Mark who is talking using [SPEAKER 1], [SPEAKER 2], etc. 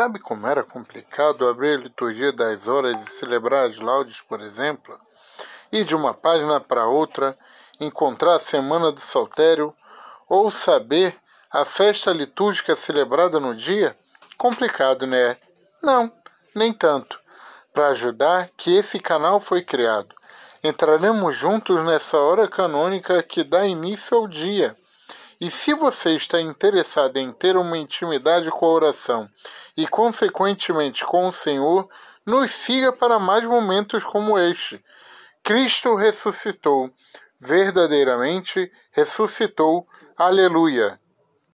[SPEAKER 1] Sabe como era complicado abrir a liturgia das horas e celebrar as laudes, por exemplo? E de uma página para outra, encontrar a semana do saltério ou saber a festa litúrgica celebrada no dia? Complicado, né? Não, nem tanto. Para ajudar que esse canal foi criado. Entraremos juntos nessa hora canônica que dá início ao dia. E se você está interessado em ter uma intimidade com a oração e, consequentemente, com o Senhor, nos siga para mais momentos como este. Cristo ressuscitou, verdadeiramente ressuscitou. Aleluia!